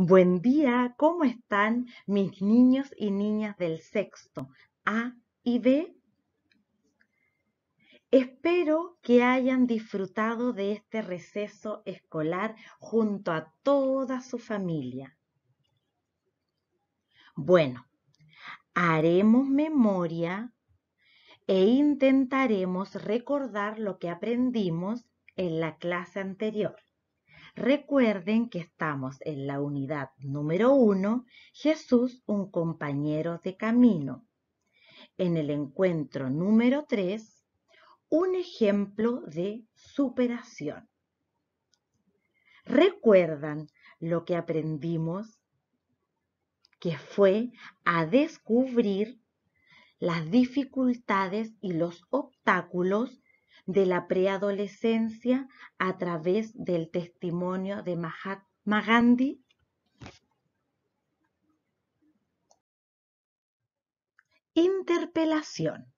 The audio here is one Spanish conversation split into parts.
Buen día, ¿cómo están mis niños y niñas del sexto A y B? Espero que hayan disfrutado de este receso escolar junto a toda su familia. Bueno, haremos memoria e intentaremos recordar lo que aprendimos en la clase anterior. Recuerden que estamos en la unidad número uno, Jesús, un compañero de camino. En el encuentro número 3, un ejemplo de superación. ¿Recuerdan lo que aprendimos? Que fue a descubrir las dificultades y los obstáculos de la preadolescencia a través del testimonio de Mahatma Gandhi Interpelación.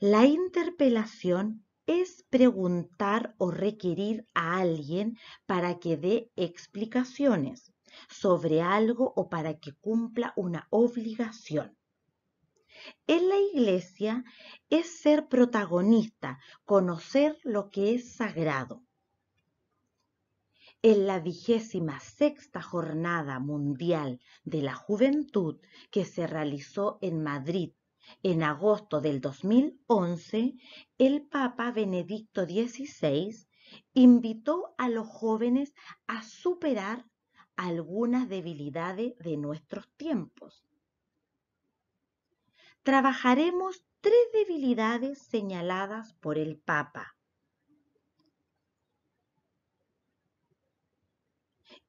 La interpelación es preguntar o requerir a alguien para que dé explicaciones sobre algo o para que cumpla una obligación. En la iglesia es ser protagonista, conocer lo que es sagrado. En la vigésima sexta jornada mundial de la juventud que se realizó en Madrid en agosto del 2011, el Papa Benedicto XVI invitó a los jóvenes a superar algunas debilidades de nuestros tiempos trabajaremos tres debilidades señaladas por el Papa.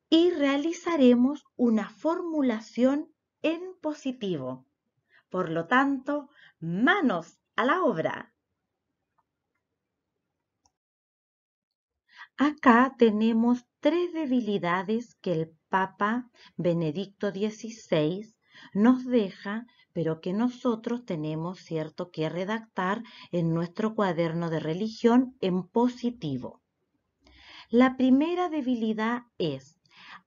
Y realizaremos una formulación en positivo. Por lo tanto, manos a la obra. Acá tenemos tres debilidades que el Papa Benedicto XVI nos deja, pero que nosotros tenemos, ¿cierto?, que redactar en nuestro cuaderno de religión en positivo. La primera debilidad es,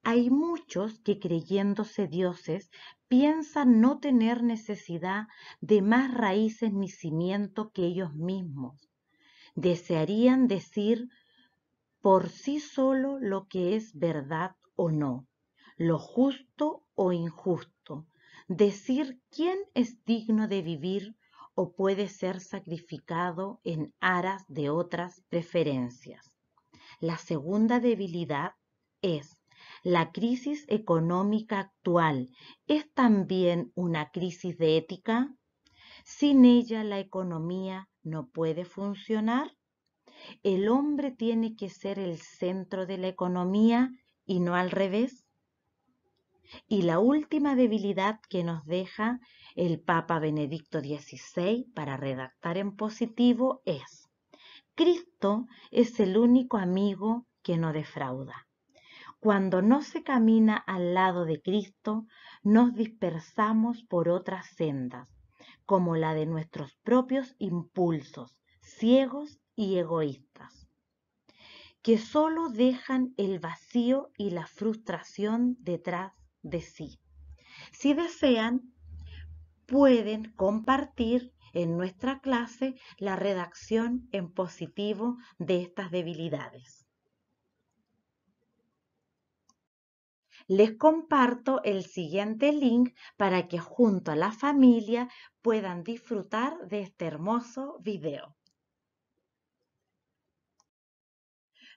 hay muchos que creyéndose dioses piensan no tener necesidad de más raíces ni cimiento que ellos mismos. Desearían decir por sí solo lo que es verdad o no, lo justo o injusto, decir quién es digno de vivir o puede ser sacrificado en aras de otras preferencias. La segunda debilidad es la crisis económica actual. ¿Es también una crisis de ética? Sin ella la economía no puede funcionar. El hombre tiene que ser el centro de la economía y no al revés y la última debilidad que nos deja el Papa Benedicto XVI para redactar en positivo es, Cristo es el único amigo que no defrauda. Cuando no se camina al lado de Cristo, nos dispersamos por otras sendas, como la de nuestros propios impulsos, ciegos y egoístas, que solo dejan el vacío y la frustración detrás de sí. Si desean, pueden compartir en nuestra clase la redacción en positivo de estas debilidades. Les comparto el siguiente link para que junto a la familia puedan disfrutar de este hermoso video.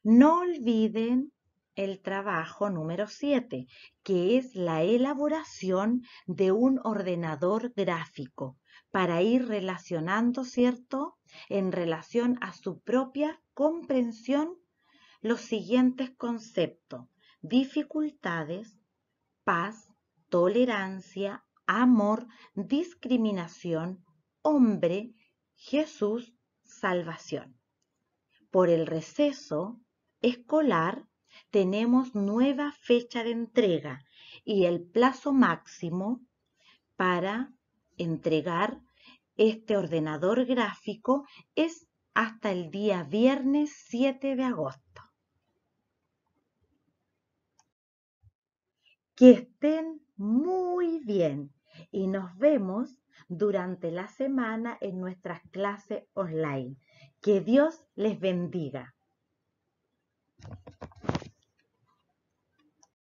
No olviden el trabajo número 7, que es la elaboración de un ordenador gráfico para ir relacionando, ¿cierto?, en relación a su propia comprensión los siguientes conceptos, dificultades, paz, tolerancia, amor, discriminación, hombre, Jesús, salvación. Por el receso escolar tenemos nueva fecha de entrega y el plazo máximo para entregar este ordenador gráfico es hasta el día viernes 7 de agosto. Que estén muy bien y nos vemos durante la semana en nuestras clases online. Que Dios les bendiga.